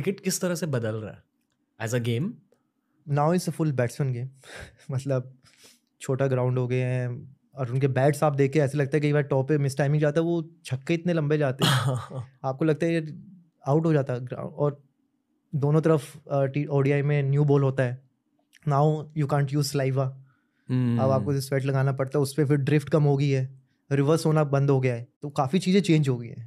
Cricket किस तरह से बदल रहा है as a game now is a full batsman game मतलब छोटा ग्राउंड हो गए हैं और उनके बैट्स आप देख के ऐसे लगता है कई बार टॉप पे मिस टाइमिंग जाता है वो छक्के इतने लंबे जाते हैं आपको लगता है आउट हो जाता ग्राउंड और दोनों तरफ ओडीआई में न्यू बॉल होता है now you can't use saliva अब आपको स्वेट hmm. लगाना पड़ता है उस पर फिर ड्रिफ्ट कम हो गई है रिवर्स होना बंद हो गया है तो काफ़ी चीज़ें चेंज हो गई हैं